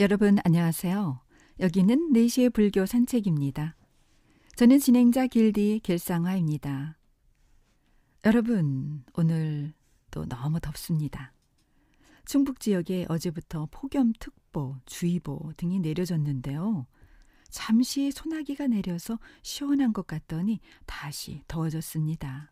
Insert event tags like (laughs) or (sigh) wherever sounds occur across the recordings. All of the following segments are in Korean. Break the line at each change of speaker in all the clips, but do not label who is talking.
여러분 안녕하세요. 여기는 네시의 불교 산책입니다. 저는 진행자 길디 길상화입니다. 여러분, 오늘 또 너무 덥습니다. 충북 지역에 어제부터 폭염특보, 주의보 등이 내려졌는데요. 잠시 소나기가 내려서 시원한 것 같더니 다시 더워졌습니다.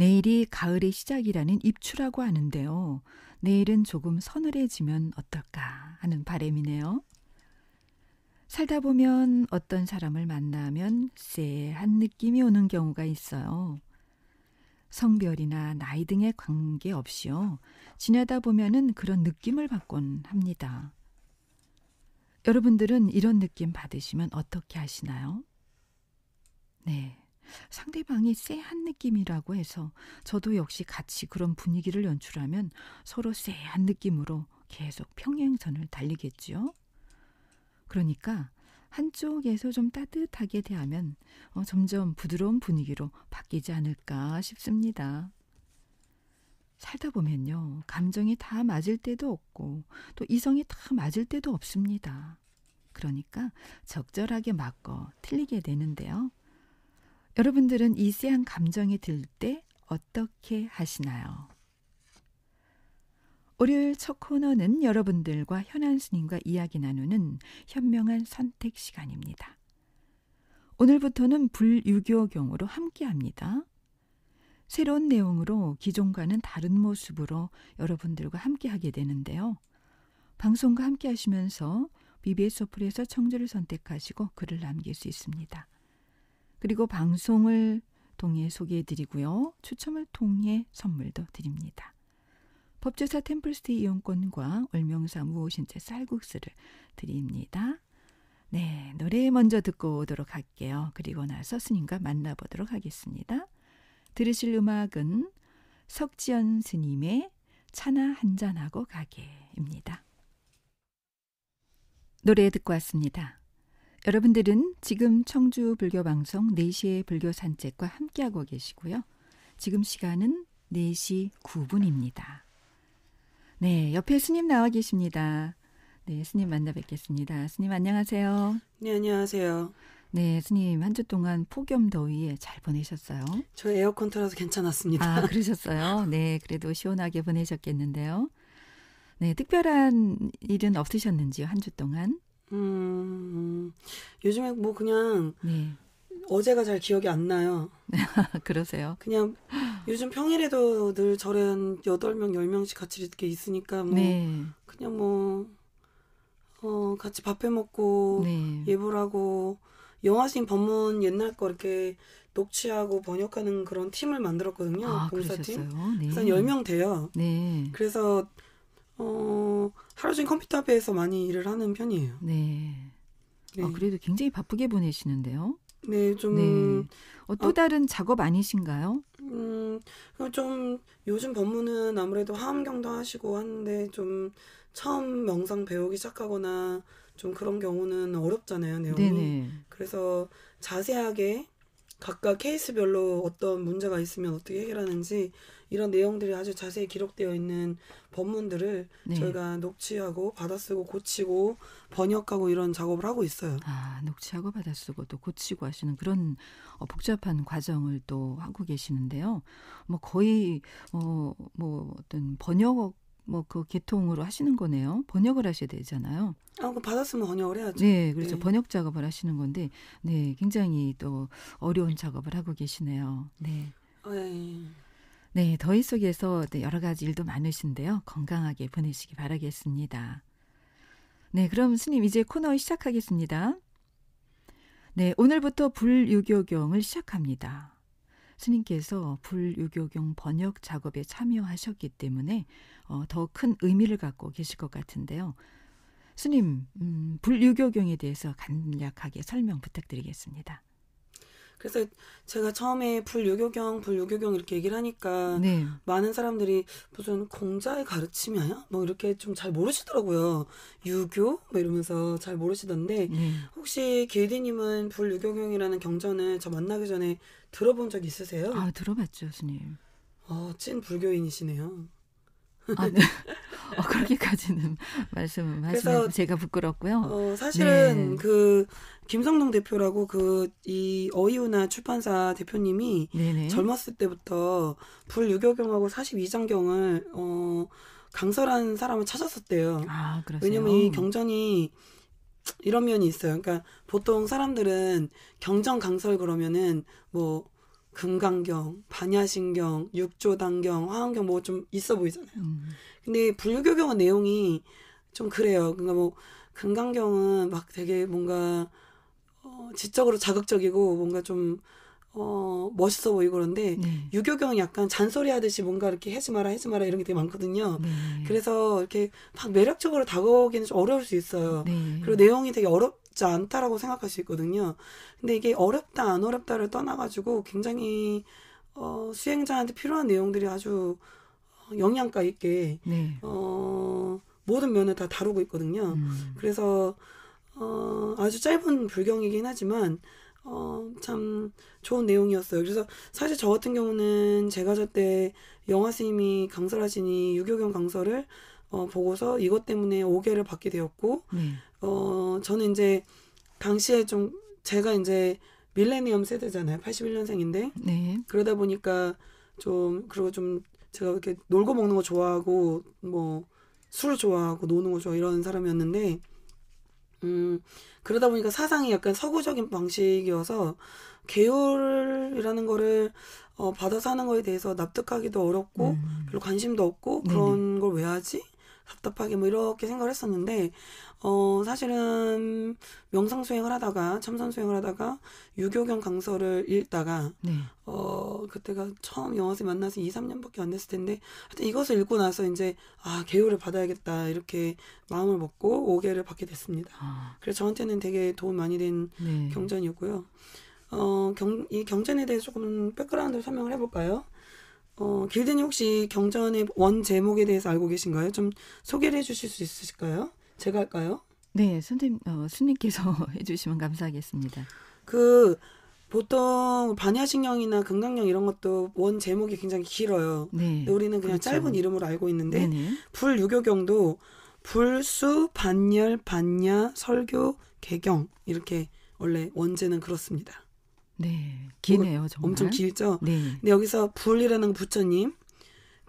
내일이 가을의 시작이라는 입추라고 하는데요. 내일은 조금 서늘해지면 어떨까 하는 바램이네요. 살다 보면 어떤 사람을 만나면 쎄한 느낌이 오는 경우가 있어요. 성별이나 나이 등에 관계없이요. 지내다 보면은 그런 느낌을 받곤 합니다. 여러분들은 이런 느낌 받으시면 어떻게 하시나요? 네. 상대방이 쎄한 느낌이라고 해서 저도 역시 같이 그런 분위기를 연출하면 서로 쎄한 느낌으로 계속 평행선을 달리겠지요. 그러니까 한쪽에서 좀 따뜻하게 대하면 어, 점점 부드러운 분위기로 바뀌지 않을까 싶습니다. 살다 보면요, 감정이 다 맞을 때도 없고, 또 이성이 다 맞을 때도 없습니다. 그러니까 적절하게 맞고 틀리게 되는데요. 여러분들은 이 쎄한 감정이 들 때 어떻게 하시나요? 월요일 첫 코너는 여러분들과 현안 스님과 이야기 나누는 현명한 선택 시간입니다. 오늘부터는 불유교경으로 함께합니다. 새로운 내용으로 기존과는 다른 모습으로 여러분들과 함께하게 되는데요. 방송과 함께하시면서 BBS 어플에서 청주를 선택하시고 글을 남길 수 있습니다. 그리고 방송을 통해 소개해 드리고요. 추첨을 통해 선물도 드립니다. 법제사 템플스테 이용권과 월명사 무오신체 쌀국수를 드립니다. 네, 노래 먼저 듣고 오도록 할게요. 그리고 나서 스님과 만나보도록 하겠습니다. 들으실 음악은 석지연 스님의 차나 한잔하고 가게입니다. 노래 듣고 왔습니다. 여러분들은 지금 청주 불교 방송 4시의 불교 산책과 함께하고 계시고요. 지금 시간은 4시 9분입니다. 네, 옆에 스님 나와 계십니다. 네, 스님 만나 뵙겠습니다. 스님 안녕하세요.
네, 안녕하세요.
네, 스님 한 주 동안 폭염 더위에 잘 보내셨어요?
저 에어컨 틀어서 괜찮았습니다. 아,
그러셨어요? 네, 그래도 시원하게 보내셨겠는데요. 네, 특별한 일은 없으셨는지요, 한 주 동안?
음, 음, 요즘에 뭐 그냥 네. 어제가 잘 기억이 안 나요.
(laughs) 그러세요?
그냥 요즘 평일에도 늘 저런 8명, 1 0 명씩 같이 이렇게 있으니까 뭐 네. 그냥 뭐 어, 같이 밥해 먹고 네. 예불하고 영화신 법문 옛날 거 이렇게 녹취하고 번역하는 그런 팀을 만들었거든요. 아, 봉사팀.
네. 그래서 네. 10명
돼요. 네. 그래서 어, 하루 종일 컴퓨터 앞에서 많이 일을 하는 편이에요.
네. 아, 네. 아, 그래도 굉장히 바쁘게 보내시는데요. 네, 좀. 네. 어, 또 다른 작업 아니신가요?
음, 좀 요즘 법문은 아무래도 화음경도 하시고 하는데 좀 처음 명상 배우기 시작하거나 좀 그런 경우는 어렵잖아요, 내용이. 네네. 그래서 자세하게 각각 케이스별로 어떤 문제가 있으면 어떻게 해결하는지 이런 내용들이 아주 자세히 기록되어 있는 법문들을 네. 저희가
녹취하고 받아쓰고 고치고 번역하고 이런 작업을 하고 있어요. 아, 녹취하고 받아쓰고 또 고치고 하시는 그런 어, 복잡한 과정을 또 하고 계시는데요. 뭐 거의 어, 뭐 어떤 번역 뭐그개통으로 하시는 거네요. 번역을 하셔야 되잖아요.
아, 그 받았으면 번역을 해야죠. 네, 그렇죠. 네.
번역 작업을 하시는 건데, 네, 굉장히 또 어려운 작업을 하고 계시네요. 네. 에이. 어, 예, 예. 네, 더위 속에서 네, 여러 가지 일도 많으신데요. 건강하게 보내시기 바라겠습니다. 네, 그럼 스님 이제 코너 시작하겠습니다. 네, 오늘부터 불유교경을 시작합니다. 스님께서 불유교경 번역 작업에 참여하셨기 때문에 어, 더큰 의미를 갖고 계실 것 같은데요. 스님, 음, 불유교경에 대해서 간략하게 설명 부탁드리겠습니다.
그래서 제가 처음에 불유교경, 불유교경 이렇게 얘기를 하니까 네. 많은 사람들이 무슨 공자의 가르침이야? 뭐 이렇게 좀 잘 모르시더라고요. 유교? 뭐 이러면서 잘 모르시던데 네. 혹시 길디님은 불유교경이라는 경전을 저 만나기 전에 들어본 적 있으세요?
아 들어봤죠, 스님.
어, 찐 불교인이시네요. 아, 네. (laughs) 어, 그렇게까지는
(laughs) 말씀하시면 제가 부끄럽고요. 어, 사실은 네.
그 김성동 대표라고 그 이 어이유나 출판사 대표님이 네네. 젊었을 때부터 불유교경하고 42장경을 어 강설한 사람을 찾았었대요.
아, 왜냐면 이
경전이 이런 면이 있어요. 그러니까 보통 사람들은 경전 강설 그러면은 뭐 금강경, 반야신경, 육조단경, 화엄경 뭐 좀 있어 보이잖아요. 음. 근데 불교경은 내용이 좀 그래요. 그러니까 뭐 금강경은 막 되게 뭔가 어, 지적으로 자극적이고 뭔가 좀 어, 멋있어 보이고 그런데 네. 유교경은 약간 잔소리 하듯이 뭔가 이렇게 해지 마라 해지 마라 이런 게 되게 많거든요. 네. 그래서 이렇게 막 매력적으로 다가오기는 좀 어려울 수 있어요. 네. 그리고 내용이 되게 어렵 어렵지 않다라고 생각할 수 있거든요. 근데 이게 어렵다 안 어렵다를 떠나가지고 굉장히 어, 수행자한테 필요한 내용들이 아주 어, 영양가 있게 네. 어, 모든 면을 다 다루고 있거든요. 음. 그래서 어, 아주 짧은 불경이긴 하지만 어, 참 좋은 내용이었어요. 그래서 사실 저 같은 경우는 제가 저때 영화 스님이 강설하시니 유교경 강설을 어, 보고서 이것 때문에 오개를 받게 되었고 네. 어, 저는 이제 당시에 좀 제가 이제 밀레니엄 세대잖아요. 81년생인데. 네. 그러다 보니까 좀 그리고 좀 제가 이렇게 놀고 먹는 거 좋아하고 뭐술 좋아하고 노는 거 좋아 이런 사람이었는데 음 그러다 보니까 사상이 약간 서구적인 방식이어서 계율이라는 거를 어 받아서 하는 거에 대해서 납득하기도 어렵고 음. 별로 관심도 없고 그런 걸 왜 하지? 답답하게 뭐 이렇게 생각을 했었는데 어, 사실은 명상 수행을 하다가 참선 수행을 하다가 유교경 강서를 읽다가 네. 어, 그때가 처음 영화생 만나서 2, 3년밖에 안 됐을 텐데 하여튼 이것을 읽고 나서 이제 아, 개요를 받아야겠다 이렇게 마음을 먹고 오개를 받게 됐습니다. 아. 그래서 저한테는 되게 도움 많이 된 네. 경전이고요. 었 어, 경, 이 경전에 대해서 조금 백그라운드를 설명을 해볼까요? 어, 길드님 혹시 경전의 원 제목에 대해서 알고 계신가요? 좀 소개를 해주실 수 있으실까요? 제가 할까요?
네, 선생님, 어, 스님께서 (laughs) 해주시면 감사하겠습니다.
그 보통 반야신경이나 금강령 이런 것도 원 제목이 굉장히 길어요. 네, 우리는 그냥 그렇죠. 짧은 이름으로 알고 있는데 불유교경도 불수 반열 반야 설교 개경 이렇게 원래 원제는 그렇습니다.
네, 기네요 정말. 엄청 길죠.
네. 근데 여기서 불이라는 부처님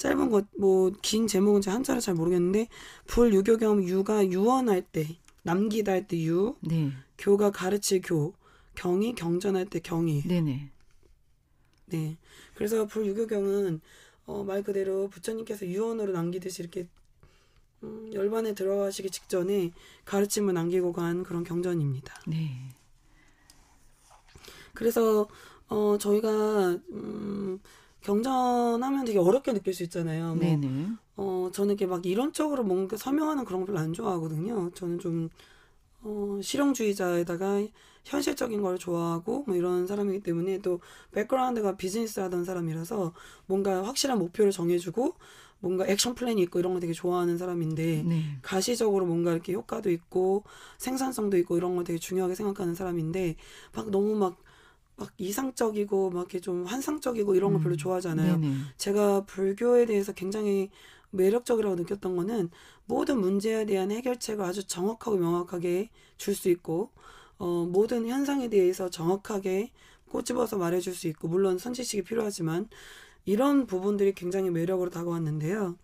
짧은 것 뭐 긴 제목은 제가 한자를 잘 모르겠는데 불유교겸 유가 유언할 때 남기다 할 때 유, 네. 교가 가르칠 교, 경이 경전할 때 경이. 네네. 네. 그래서 불유교경은 어, 말 그대로 부처님께서 유언으로 남기듯이 이렇게 음, 열반에 들어가시기 직전에 가르침을 남기고 간 그런 경전입니다. 네. 그래서 어 저희가 음 경전하면 되게 어렵게 느낄 수 있잖아요. 뭐, 네네. 어, 저는 이게 렇막 이론적으로 뭔가 설명하는 그런 걸 별로 안 좋아하거든요. 저는 좀, 어, 실용주의자에다가 현실적인 걸 좋아하고 뭐 이런 사람이기 때문에 또 백그라운드가 비즈니스 하던 사람이라서 뭔가 확실한 목표를 정해주고 뭔가 액션 플랜이 있고 이런 걸 되게 좋아하는 사람인데 네. 가시적으로 뭔가 이렇게 효과도 있고 생산성도 있고 이런 걸 되게 중요하게 생각하는 사람인데 막 너무 막막 이상적이고 막 이렇게 좀 환상적이고 이런 걸 별로 음. 좋아하잖아요. 네네. 제가 불교에 대해서 굉장히 매력적이라고 느꼈던 거는 모든 문제에 대한 해결책을 아주 정확하고 명확하게 줄 수 있고 어, 모든 현상에 대해서 정확하게 꼬집어서 말해줄 수 있고 물론 선지식이 필요하지만 이런 부분들이 굉장히 매력으로 다가왔는데요.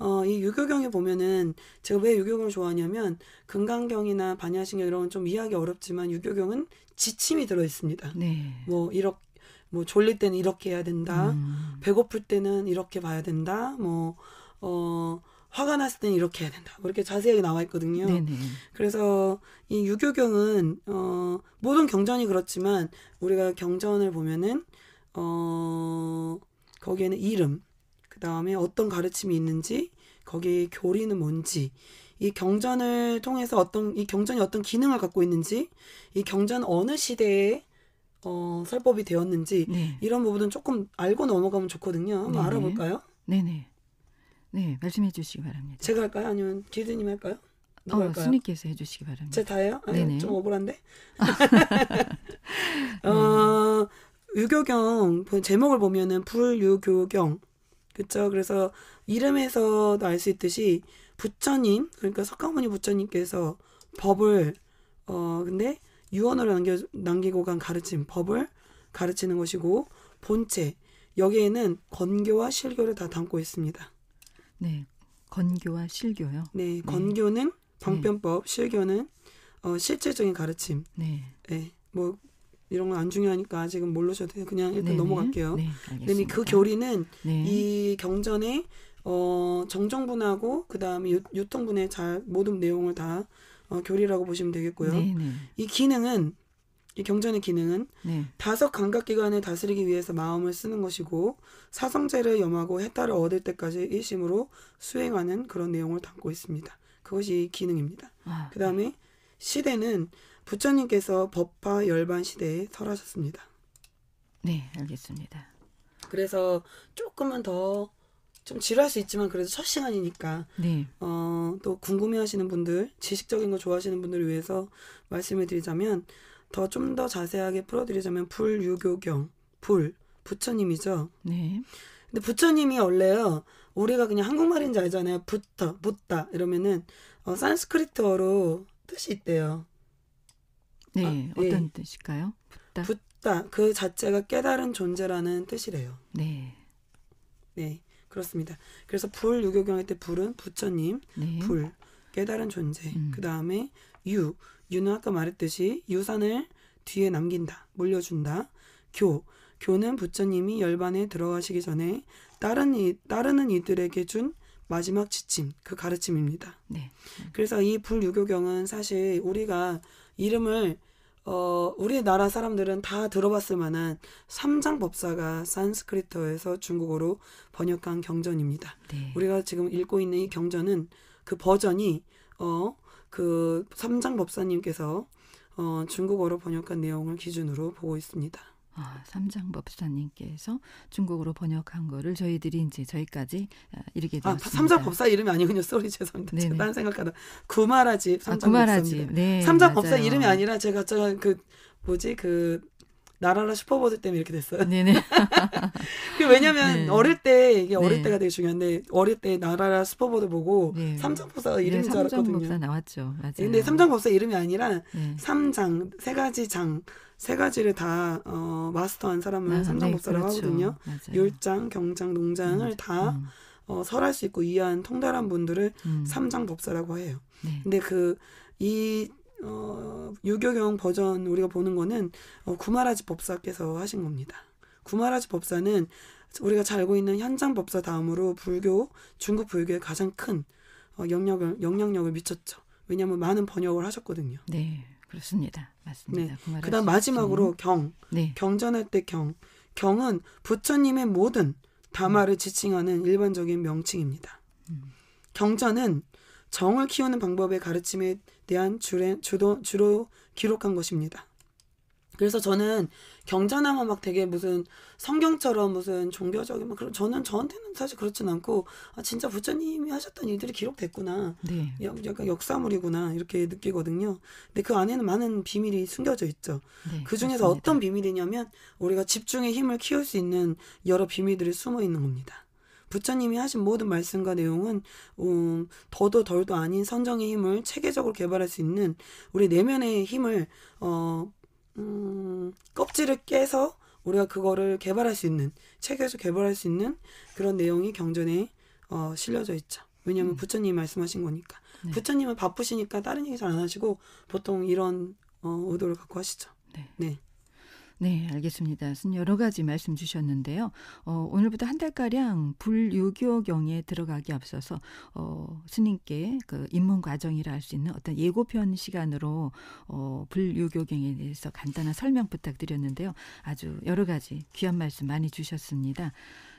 어, 이 유교경에 보면은 제가 왜 유교경을 좋아하냐면 금강경이나 반야신경 이런 좀 이해하기 어렵지만 유교경은 지침이 들어 있습니다. 네. 뭐 이렇게 뭐 졸릴 때는 이렇게 해야 된다. 음. 배고플 때는 이렇게 봐야 된다. 뭐 어. 화가 났을 때는 이렇게 해야 된다. 뭐, 이렇게 자세하게 나와 있거든요. 네네. 네. 그래서 이 유교경은 어 모든 경전이 그렇지만 우리가 경전을 보면은 어 거기에는 이름, 그 다음에 어떤 가르침이 있는지, 거기에 교리는 뭔지 이 경전을 통해서 어떤 이 경전이 어떤 기능을 갖고 있는지 이 경전 어느 시대에 어, 설법이 되었는지 네. 이런 부분은 조금 알고 넘어가면 좋거든요. 한번 네 알아볼까요?
네네. 네 말씀해 주시기 바랍니다.
제가 할까요? 아니면 길드님 할까요?
어, 할 스님께서 해주시기 바랍니다. 제 다예요? 아니, 네네. 좀 억울한데.
(laughs) 어, 네. 유교경 제목을 보면은 불유교경 그렇죠. 그래서 이름에서도 알 수 있듯이 부처님 그러니까 석가모니 부처님께서 법을 어 근데 유언으로 남겨 남기고 간 가르침 법을 가르치는 것이고 본체 여기에는 건교와 실교를 다 담고 있습니다.
네, 건교와 실교요. 네, 네. 건교는
네. 방편법, 네. 실교는 어, 실질적인 가르침. 네, 네뭐 이런 건 안 중요하니까 지금 은 모르셔도 그냥 일단 네네. 넘어갈게요. 네, 알겠습니다. 그다음에 그 교리는 네. 이 경전에 어, 정정분하고 그 다음에 유통분해 잘 모든 내용을 다 어, 교리라고 보시면 되겠고요. 네네. 네. 이 기능은 이 경전의 기능은 네. 다섯 감각 기관을 다스리기 위해서 마음을 쓰는 것이고 사성제를 염하고 해탈을 얻을 때까지 일심으로 수행하는 그런 내용을 담고 있습니다. 그것이 기능입니다. 아, 네. 그 다음에 시대는 부처님께서 법화 열반 시대에
설하셨습니다. 네, 알겠습니다.
그래서 조금만 더좀 지루할 수 있지만 그래도 첫 시간이니까 네. 어, 또 궁금해하시는 분들 지식적인 거 좋아하시는 분들을 위해서 말씀을 드리자면 더 좀더 더 자세하게 풀어드리자면 불유교경 불 부처님이죠. 네. 근데 부처님이 원래요 우리가 그냥 한국말인지 알잖아요. 부터 붓다 이러면은 어, 산스크리트어로 뜻이 있대요. 네 아, 네. 어떤
뜻일까요? 붓다.
붓다 그 자체가 깨달은 존재라는 뜻이래요. 네. 네. 그렇습니다. 그래서 불 유교경의 때 불은 부처님, 네. 불 깨달은 존재. 음. 그 다음에 유 유는 아까 말했듯이 유산을 뒤에 남긴다, 물려준다. 교 교는 부처님이 열반에 들어가시기 전에 따른이 따르는 이들에게 준 마지막 지침, 그 가르침입니다. 네. 그래서 이 불유교경은 사실 우리가 이름을 어, 우리나라 사람들은 다 들어봤을 만한 삼장법사가 산스크리트어에서 중국어로 번역한 경전입니다. 네. 우리가 지금 읽고 있는 이 경전은 그 버전이 어, 그 삼장법사님께서 어, 중국어로 번역한 내용을 기준으로
보고 있습니다. 아, 삼장 법사님께서 중국어로 번역한 거를 저희들이 이제 저희까지 아, 이렇게 아, 되었습니다. 아, 삼장 법사
이름이 아니군요. 쏘리 죄송합니다. 네네. 딴 생각하다. 구마라지 아, 삼장 아, 구마라지. 네, 삼장 법사 이름이 아니라 제가 저그 뭐지 그 나라라 슈퍼버드 때문에 이렇게 됐어요. 네네. (laughs) 그 왜냐면 네. 어릴 때 이게 네. 어릴 네. 때가 되게 중요한데 어릴 때 나라라 슈퍼버드 보고 네. 삼장법사 네, 이름인 줄 알았거든요. 삼장법사
나왔죠. 맞아요. 근데
삼장법사 이름이 아니라 네. 삼장 세 가지 장세 가지를 다 어, 마스터한 사람을 아, 삼장법사라고 네, 그렇죠. 하거든요. 맞 율장, 경장, 농장을 음, 다 음. 어, 설할 수 있고 이해한 통달한 분들을 음. 삼장법사라고 해요. 네. 근데 그 이 어, 유교경 버전 우리가 보는 거는 어, 구마라지 법사께서 하신 겁니다. 구마라지 법사는 우리가 잘 알고 있는 현장 법사 다음으로 불교 중국 불교의 가장 큰 어, 영역을 영향력을 미쳤죠. 왜냐하면 많은 번역을 하셨거든요.
네. 그렇습니다. 맞습니다. 네. 그 다음 마지막으로
경. 네. 경전할 때 경. 경은 부처님의 모든 다마를 음. 지칭하는 일반적인 명칭입니다. 음. 경전은 정을 키우는 방법의 가르침에 대한 주로, 주로 기록한 것입니다. 그래서 저는 경전하면 막 되게 무슨 성경처럼 무슨 종교적인 막 뭐 그런 저는 저한테는 사실 그렇진 않고 아 진짜 부처님이 하셨던 일들이 기록됐구나. 네. 약간 역사물이구나 이렇게 느끼거든요. 근데 그 안에는 많은 비밀이 숨겨져 있죠. 네, 그 중에서 어떤 비밀이냐면 우리가 집중의 힘을 키울 수 있는 여러 비밀들이 숨어 있는 겁니다. 부처님이 하신 모든 말씀과 내용은 음, 더도 덜도 아닌 선정의 힘을 체계적으로 개발할 수 있는 우리 내면의 힘을 어, 음, 껍질을 깨서 우리가 그거를 개발할 수 있는 책에서 개발할 수 있는 그런 내용이 경전에 어, 실려져 있죠. 왜냐하면 음. 부처님 말씀하신 거니까 네. 부처님은 바쁘시니까 다른 얘기 잘 안 하시고 보통 이런 어, 의도를 갖고 하시죠.
네. 네. 네, 알겠습니다. 여러 가지 말씀 주셨는데요. 어, 오늘부터 한 달가량 불유교경에 들어가기 앞서서 어, 스님께 그 입문 과정이라 할 수 있는 어떤 예고편 시간으로 어, 불유교경에 대해서 간단한 설명 부탁드렸는데요. 아주 여러 가지 귀한 말씀 많이 주셨습니다.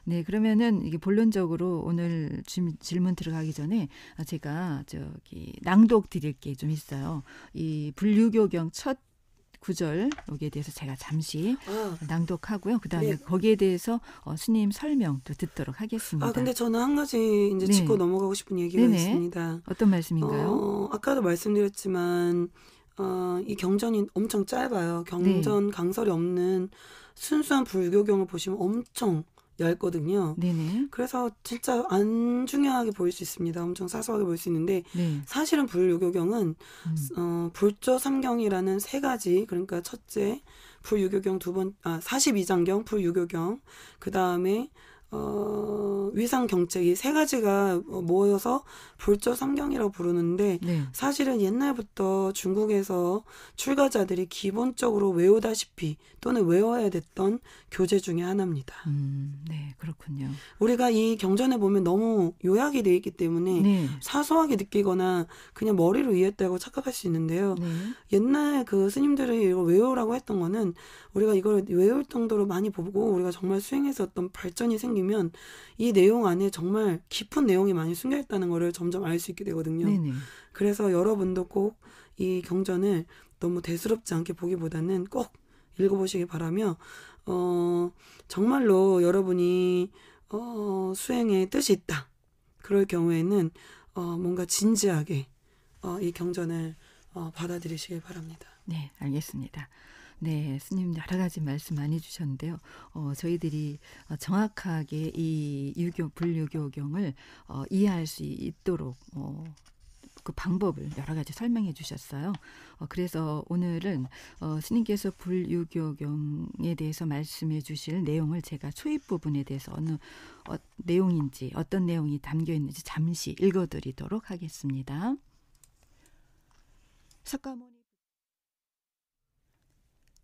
네, 그러면은 이게 본론적으로 오늘 질문 들어가기 전에 아, 제가 저기 낭독 드릴 게 좀 있어요. 이 불유교경 첫 구절 여기에 대해서 제가 잠시 아. 낭독하고요. 그다음에 네. 거기에 대해서 어, 스님 설명도 듣도록 하겠습니다. 아 근데
저는 한 가지 이제 네. 짚고 넘어가고 싶은 얘기가 네네. 있습니다.
어떤 말씀인가요? 어,
아까도 말씀드렸지만 어, 이 경전이 엄청 짧아요. 경전 네. 강설이 없는 순수한 불교경을 보시면 엄청 얇거든요. 네네. 그래서 진짜 안 중요하게 보일 수 있습니다. 엄청 사소하게 보일 수 있는데 네. 사실은 불유교경은 음. 어, 불조 삼경이라는 세 가지 그러니까 첫째 불유교경 두 번아 42장경 불유교경 그 다음에 어, 위상 경책이 세 가지가 어, 모여서 불조 상경이라고 부르는데 네. 사실은 옛날부터 중국에서 출가자들이 기본적으로 외우다시피 또는 외워야 됐던 교재 중의 하나입니다. 음, 네, 그렇군요. 우리가 이 경전에 보면 너무 요약이 돼 있기 때문에 네. 사소하게 느끼거나 그냥 머리로 이해했다고 착각할 수 있는데요. 네. 옛날 그 스님들이 이걸 외우라고 했던 거는 우리가 이걸 외울 정도로 많이 보고 우리가 정말 수행해서 어떤 발전이 생기 내용이면 이 내용 안에 정말 깊은 내용이 많이 숨겨 있다는 거를 점점 알 수 있게 되거든요. 네네. 그래서 여러분도 꼭 이 경전을 너무 대수롭지 않게 보기보다는 꼭 읽어보시길 바라며 어 정말로 여러분이 어 수행에 뜻이 있다. 그럴 경우에는 어 뭔가 진지하게 어이 경전을 어 받아들이시길 바랍니다.
네, 알겠습니다. 네, 스님 여러 가지 말씀 많이 주셨는데요. 어, 저희들이 어, 정확하게 이 유교 불유교경을 어, 이해할 수 있도록 어, 그 방법을 여러 가지 설명해 주셨어요. 어, 그래서 오늘은 어, 스님께서 불유교경에 대해서 말씀해 주실 내용을 제가 초입 부분에 대해서 어느 어, 내용인지 어떤 내용이 담겨 있는지 잠시 읽어드리도록 하겠습니다. 석가모니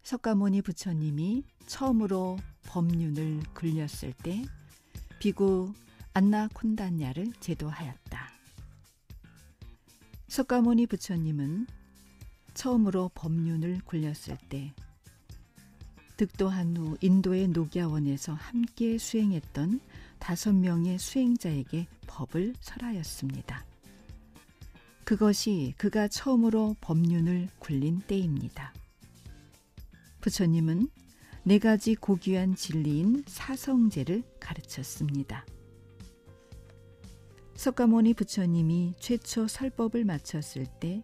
석가모니 부처님이 처음으로 법륜을 굴렸을 때 비구 안나콘다냐를 제도하였다. 석가모니 부처님은 처음으로 법륜을 굴렸을 때 득도한 후 인도의 노갸원에서 함께 수행했던 다섯 명의 수행자에게 법을 설하였습니다. 그것이 그가 처음으로 법륜을 굴린 때입니다. 부처님은 네 가지 고귀한 진리인 사성제를 가르쳤습니다. 석가모니 부처님이 최초 설법을 마쳤을 때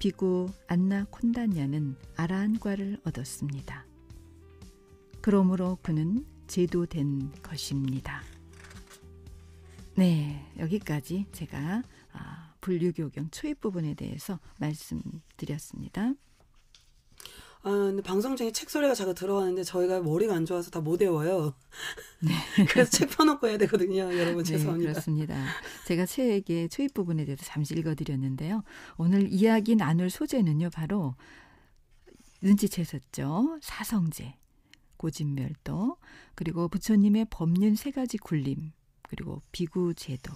비구 안나 콘다냐는 아라한과를 얻었습니다. 그러므로 그는 제도된 것입니다. 네, 여기까지 제가 분류교경 아, 초입 부분에 대해서 말씀드렸습니다.
아, 근데 방송 중에 책 소리가 자꾸 들어왔는데 저희가 머리가 안 좋아서 다 못 외워요. (laughs)
네. (laughs) 그래서 책 펴놓고 해야 되거든요. 여러분 네, 죄송합니다. 네, 그렇습니다. 제가 책의 초입 부분에 대해서 잠시 읽어드렸는데요. 오늘 이야기 나눌 소재는요. 바로 눈치채셨죠. 사성제, 고진멸도, 그리고 부처님의 법륜 세 가지 굴림, 그리고 비구제도.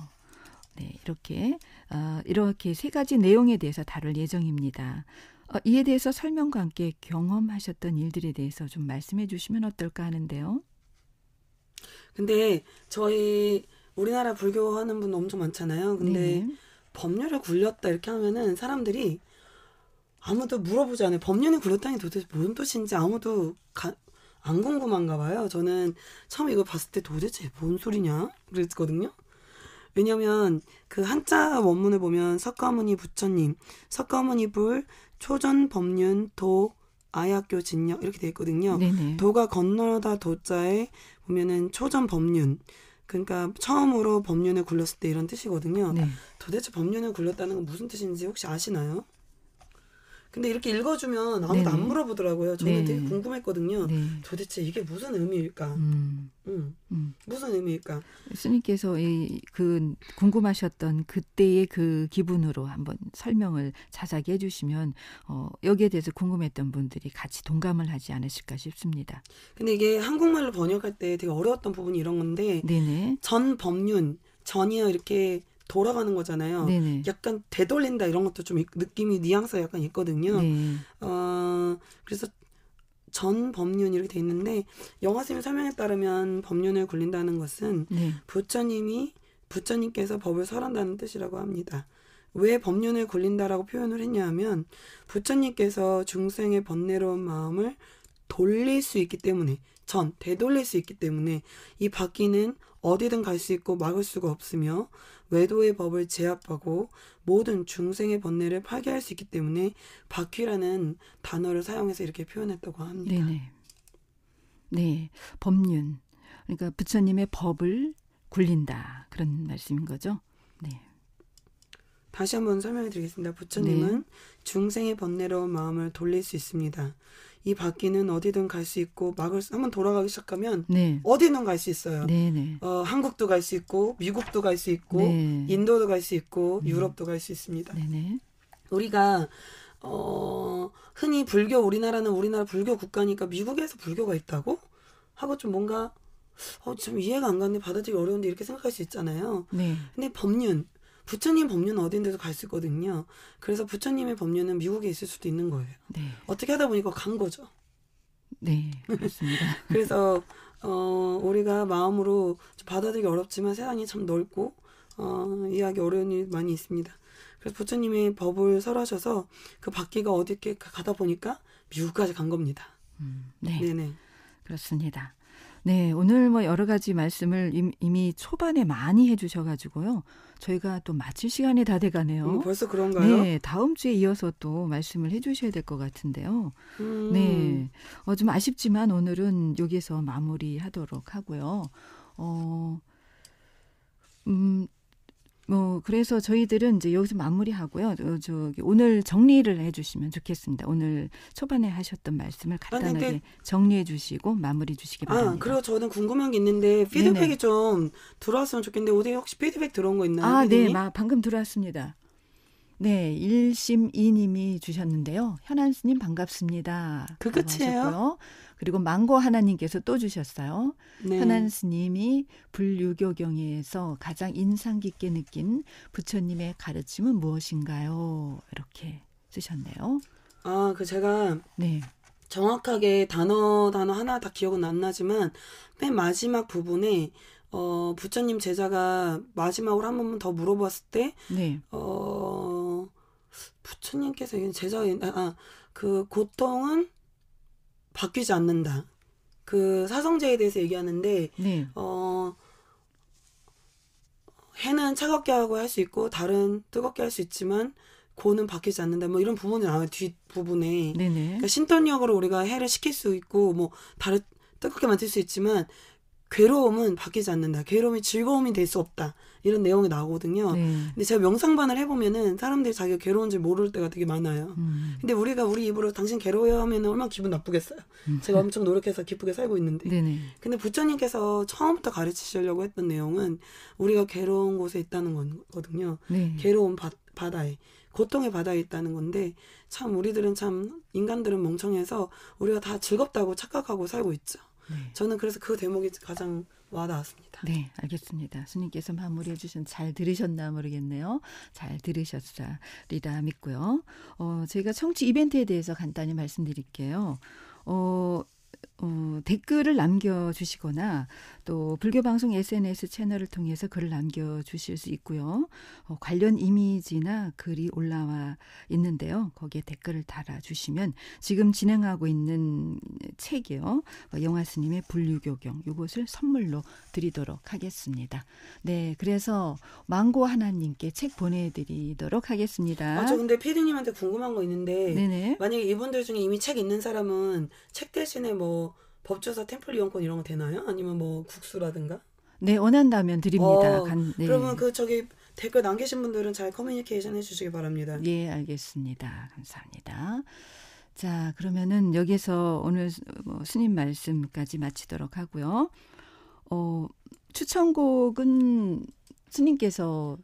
네, 이렇게 어, 이렇게 세 가지 내용에 대해서 다룰 예정입니다. 어, 이에 대해서 설명과 함께 경험하셨던 일들에 대해서 좀 말씀해 주시면 어떨까 하는데요. 근데 저희
우리나라 불교 하는 분 엄청 많잖아요. 근데 네. 법률에 굴렸다 이렇게 하면은 사람들이 아무도 물어보지 않아요. 법률에굴렸다는게 도대체 뭔 뜻인지 아무도 가, 안 궁금한가 봐요. 저는 처음 이거 봤을 때 도대체 뭔 소리냐 그랬거든요. 왜냐면 그 한자 원문을 보면 석가모니 부처님, 석가모니 불, 초전 법륜 도 아약교 진역 이렇게 돼 있거든요. 네네. 도가 건너다 도자에 보면은 초전 법륜 그러니까 처음으로 법륜을 굴렸을 때 이런 뜻이거든요. 네. 도대체 법륜을 굴렸다는 건 무슨 뜻인지 혹시 아시나요? 근데 이렇게 읽어주면 아무도 네안 물어보더라고요. 저는 네. 되게 궁금했거든요. 네. 도대체 이게 무슨 의미일까? 음. 음. 음. 무슨 의미일까?
스님께서 이 그 궁금하셨던 그때의 그 기분으로 한번 설명을 자세하게 해주시면 어, 여기에 대해서 궁금했던 분들이 같이 동감을 하지 않으실까 싶습니다.
근데 이게 한국말로 번역할 때 되게 어려웠던 부분이 이런 건데 네네. 전 법륜 전이어 이렇게 돌아가는 거잖아요. 네네. 약간 되돌린다 이런 것도 좀 느낌이 뉘앙스가 약간 있거든요. 네. 어, 그래서 전 법륜 이렇게 돼 있는데 영화 선생님 설명에 따르면 법륜을 굴린다는 것은 네. 부처님이 부처님께서 법을 설한다는 뜻이라고 합니다. 왜 법륜을 굴린다라고 표현을 했냐하면 부처님께서 중생의 번뇌로운 마음을 돌릴 수 있기 때문에 전 되돌릴 수 있기 때문에 이 바퀴는 어디든 갈 수 있고 막을 수가 없으며 외도의 법을 제압하고 모든 중생의 번뇌를 파괴할 수 있기 때문에 바퀴라는 단어를 사용해서 이렇게 표현했다고 합니다. 네네. 네.
네, 법륜. 그러니까 부처님의 법을 굴린다 그런 말씀인 거죠.
다시 한번 설명해 드리겠습니다. 부처님은 네. 중생의 번뇌로운 마음을 돌릴 수 있습니다. 이 바퀴는 어디든 갈 수 있고 막을 수, 한번 돌아가기 시작하면 네. 어디든 갈 수 있어요. 네네. 네. 어, 한국도 갈 수 있고 미국도 갈 수 있고 네. 인도도 갈 수 있고 음. 유럽도 갈 수 있습니다. 네네. 네. 우리가 어, 흔히 불교 우리나라는 우리나라 불교 국가니까 미국에서 불교가 있다고 하고 좀 뭔가 어, 좀 이해가 안 가는데 받아들이기 어려운데 이렇게 생각할 수 있잖아요. 네. 근데 법륜 부처님 법륜은 어딘데도 갈 수 있거든요. 그래서 부처님의 법륜은 미국에 있을 수도 있는 거예요. 네. 어떻게 하다 보니까 간 거죠. 네, 그렇습니다. (laughs) 그래서 어, 우리가 마음으로 받아들이기 어렵지만 세상이 참 넓고 어, 이해하기 어려운 일 많이 있습니다. 그래서 부처님의 법을 설하셔서 그 바퀴가 어디께 가다 보니까 미국까지 간 겁니다. 음, 네.
네네. 그렇습니다. 네, 오늘 뭐 여러 가지 말씀을 이미 초반에 많이 해주셔가지고요. 저희가 또 마칠 시간이 다 돼가네요. 음, 벌써 그런가요? 네, 다음 주에 이어서 또 말씀을 해주셔야 될 것 같은데요. 음. 네, 어, 좀 아쉽지만 오늘은 여기서 마무리하도록 하고요. 어, 음, 뭐 그래서 저희들은 이제 여기서 마무리하고요. 저기 오늘 정리를 해주시면 좋겠습니다. 오늘 초반에 하셨던 말씀을 아, 간단하게 그 정리해 주시고 마무리 주시기 아, 바랍니다. 아,
그리고 저는 궁금한 게
있는데 피드백이 네네.
좀 들어왔으면 좋겠는데 어디 혹시 피드백 들어온
거 있나요? 아, 네, 마, 방금 들어왔습니다. 네, 1심 2님이 주셨는데요. 현한스님 반갑습니다. 그 끝이에요? 그리고 망고 하나님께서 또 주셨어요. 네. 현안 스님이 불유교 경에서 가장 인상 깊게 느낀 부처님의 가르침은 무엇인가요? 이렇게 쓰셨네요.
아, 그 제가 네. 정확하게 단어 단어 하나 다 기억은 안 나지만 맨 마지막 부분에 어, 부처님 제자가 마지막으로 한 번만 더 물어봤을 때 네. 어, 부처님께서 제자 아, 아, 그 고통은 바뀌지 않는다. 그 사성제에 대해서 얘기하는데 네. 어 해는 차갑게 하고 할 수 있고 달은 뜨겁게 할 수 있지만 고는 바뀌지 않는다. 뭐 이런 부분이 나와요. 뒷 부분에 그러니까 신턴력으로 우리가 해를 시킬 수 있고 뭐 달을 뜨겁게 만들 수 있지만 괴로움은 바뀌지 않는다. 괴로움이 즐거움이 될 수 없다. 이런 내용이 나오거든요. 네. 근데 제가 명상반을 해보면은 사람들이 자기가 괴로운 줄 모를 때가 되게 많아요. 음. 근데 우리가 우리 입으로 당신 괴로워요 하면 얼마나 기분 나쁘겠어요. 음. 제가 엄청 노력해서 기쁘게 살고 있는데. 네네. 근데 부처님께서 처음부터 가르치시려고 했던 내용은 우리가 괴로운 곳에 있다는 거거든요. 네. 괴로운 바, 바다에. 고통의 바다에 있다는 건데 참 우리들은 참 인간들은 멍청해서 우리가 다 즐겁다고
착각하고 살고 있죠. 네. 저는 그래서 그 대목이 가장 와닿았습니다. 네, 알겠습니다. 스님께서 마무리해 주신 잘 들으셨나 모르겠네요. 잘 들으셨으리라 믿고요. 어, 저희가 청취 이벤트에 대해서 간단히 말씀드릴게요. 어, 어, 댓글을 남겨주시거나 또 불교방송 SNS 채널을 통해서 글을 남겨주실 수 있고요. 어, 관련 이미지나 글이 올라와 있는데요. 거기에 댓글을 달아주시면 지금 진행하고 있는 책이요. 어, 뭐 영화스님의 불류교경 이것을 선물로 드리도록 하겠습니다. 네, 그래서 망고 하나님께 책 보내드리도록 하겠습니다. 아, 저 근데
피디님한테 궁금한 거 있는데 네네. 만약에 이분들 중에 이미 책 있는 사람은 책 대신에 뭐뭐 법조사 템플 이용권 이런 거 되나요? 아니면 뭐 국수라든가?
네, 원한다면 드립니다. 어, 간, 네. 그러면 그 저기 댓글 남기신 분들은 잘 커뮤니케이션 해주시기 바랍니다. 예, 알겠습니다. 감사합니다. 자, 그러면은 여기서 오늘 뭐 스님 말씀까지 마치도록 하고요. 어, 추천곡은 스님께서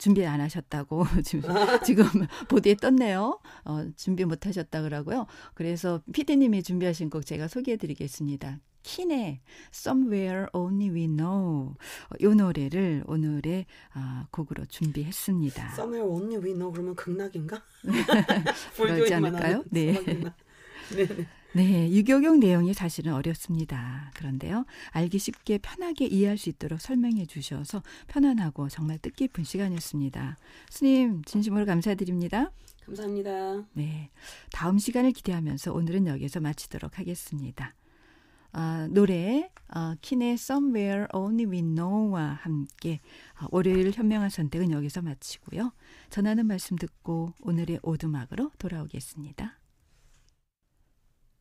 준비 안 하셨다고 (laughs) 지금, 지금 보디에 떴네요. 어, 준비 못 하셨다 그러고요. 그래서 피디님이 준비하신 곡 제가 소개해 드리겠습니다. 킨의 Somewhere Only We Know 이 어, 노래를 오늘의 아, 곡으로 준비했습니다.
Somewhere Only We Know 그러면 극락인가? (laughs) 그러지 않을까요? 네. (laughs) 네. 네.
네, 유교경 내용이 사실은 어렵습니다. 그런데요, 알기 쉽게 편하게 이해할 수 있도록 설명해 주셔서 편안하고 정말 뜻깊은 시간이었습니다. 스님, 진심으로 감사드립니다.
감사합니다.
네, 다음 시간을 기대하면서 오늘은 여기서 마치도록 하겠습니다. 아, 노래 어, 킨의 Somewhere Only We Know와 함께 어, 월요일 현명한 선택은 여기서 마치고요. 전하는 말씀 듣고 오늘의 오두막으로 돌아오겠습니다.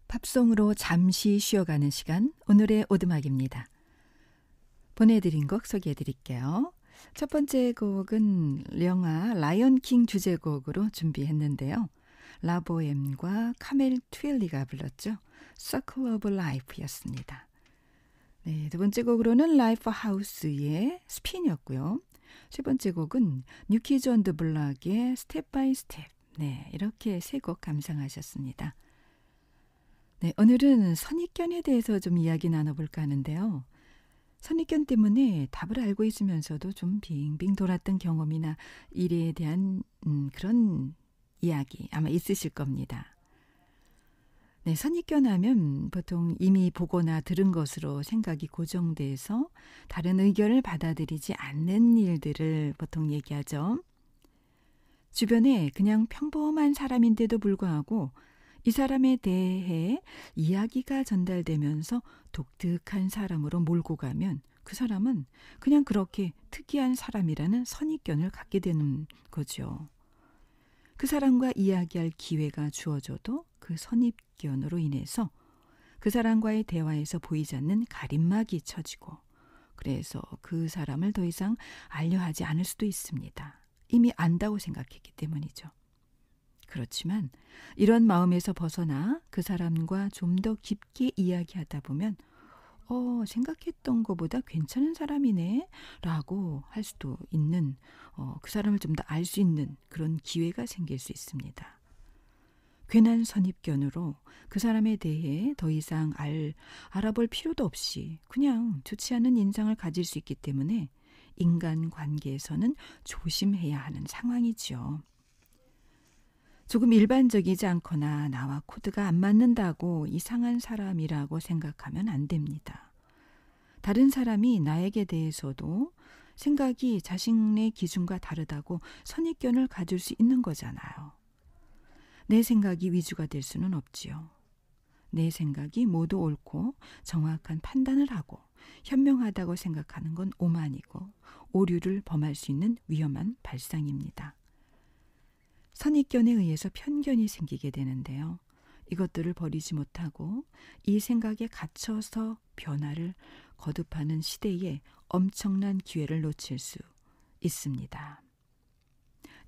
팝송으로 잠시 쉬어가는 시간 오늘의 오두막입니다. 보내드린 곡 소개해드릴게요. 첫 번째 곡은 영화 라이언킹 주제곡으로 준비했는데요. 라보엠과 카멜 트윌리가 불렀죠. Circle of Life였습니다. 네, 두 번째 곡으로는 라이프 하우스의 스피이었고요 세 번째 곡은 뉴키즈 온더 블락의 스텝 바이 스텝. 네, 이렇게 세 곡 감상하셨습니다. 네, 오늘은 선입견에 대해서 좀 이야기 나눠볼까 하는데요. 선입견 때문에 답을 알고 있으면서도 좀 빙빙 돌았던 경험이나 일에 대한 음, 그런 이야기 아마 있으실 겁니다. 네, 선입견 하면 보통 이미 보거나 들은 것으로 생각이 고정돼서 다른 의견을 받아들이지 않는 일들을 보통 얘기하죠. 주변에 그냥 평범한 사람인데도 불구하고 이 사람에 대해 이야기가 전달되면서 독특한 사람으로 몰고 가면 그 사람은 그냥 그렇게 특이한 사람이라는 선입견을 갖게 되는 거죠. 그 사람과 이야기할 기회가 주어져도 그 선입견으로 인해서 그 사람과의 대화에서 보이지 않는 가림막이 쳐지고 그래서 그 사람을 더 이상 알려하지 않을 수도 있습니다. 이미 안다고 생각했기 때문이죠. 그렇지만 이런 마음에서 벗어나 그 사람과 좀 더 깊게 이야기하다 보면 어, 생각했던 것보다 괜찮은 사람이네 라고 할 수도 있는 어, 그 사람을 좀 더 알 수 있는 그런 기회가 생길 수 있습니다. 괜한 선입견으로 그 사람에 대해 더 이상 알, 알아볼 필요도 없이 그냥 좋지 않은 인상을 가질 수 있기 때문에 인간 관계에서는 조심해야 하는 상황이지요. 조금 일반적이지 않거나 나와 코드가 안 맞는다고 이상한 사람이라고 생각하면 안 됩니다. 다른 사람이 나에게 대해서도 생각이 자신의 기준과 다르다고 선입견을 가질 수 있는 거잖아요. 내 생각이 위주가 될 수는 없지요. 내 생각이 모두 옳고 정확한 판단을 하고 현명하다고 생각하는 건 오만이고 오류를 범할 수 있는 위험한 발상입니다. 선입견에 의해서 편견이 생기게 되는데요. 이것들을 버리지 못하고 이 생각에 갇혀서 변화를 거듭하는 시대에 엄청난 기회를 놓칠 수 있습니다.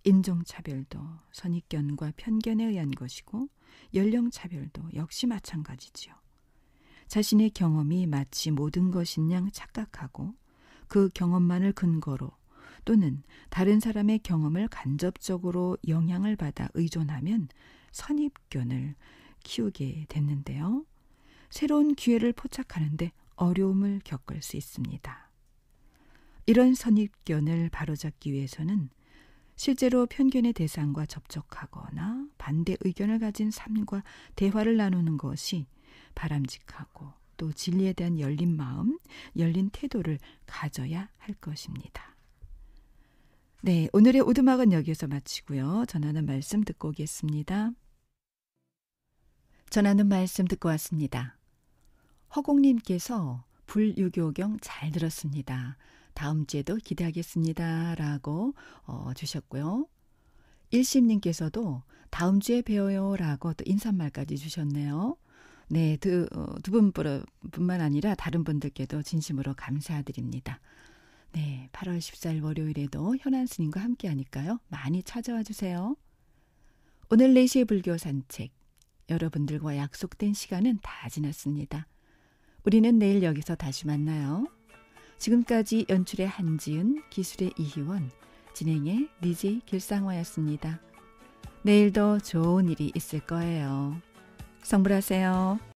인종차별도 선입견과 편견에 의한 것이고 연령차별도 역시 마찬가지지요. 자신의 경험이 마치 모든 것인 양 착각하고 그 경험만을 근거로 또는 다른 사람의 경험을 간접적으로 영향을 받아 의존하면 선입견을 키우게 됐는데요. 새로운 기회를 포착하는데 어려움을 겪을 수 있습니다. 이런 선입견을 바로잡기 위해서는 실제로 편견의 대상과 접촉하거나 반대 의견을 가진 삶과 대화를 나누는 것이 바람직하고 또 진리에 대한 열린 마음, 열린 태도를 가져야 할 것입니다. 네, 오늘의 오두막은 여기에서 마치고요. 전하는 말씀 듣고 오겠습니다. 전하는 말씀 듣고 왔습니다. 허공님께서 불유교경 잘 들었습니다. 다음 주에도 기대하겠습니다. 라고 어, 주셨고요. 일심님께서도 다음 주에 뵈어요. 라고 또 인사말까지 주셨네요. 네, 두, 어, 두 분뿐만 아니라 다른 분들께도 진심으로 감사드립니다. 네, 8월 14일 월요일에도 현안 스님과 함께 하니까요. 많이 찾아와 주세요. 오늘 4시의 불교 산책. 여러분들과 약속된 시간은 다 지났습니다. 우리는 내일 여기서 다시 만나요. 지금까지 연출의 한지은, 기술의 이희원, 진행의 니지 길상화였습니다. 내일도 좋은 일이 있을 거예요. 성불하세요.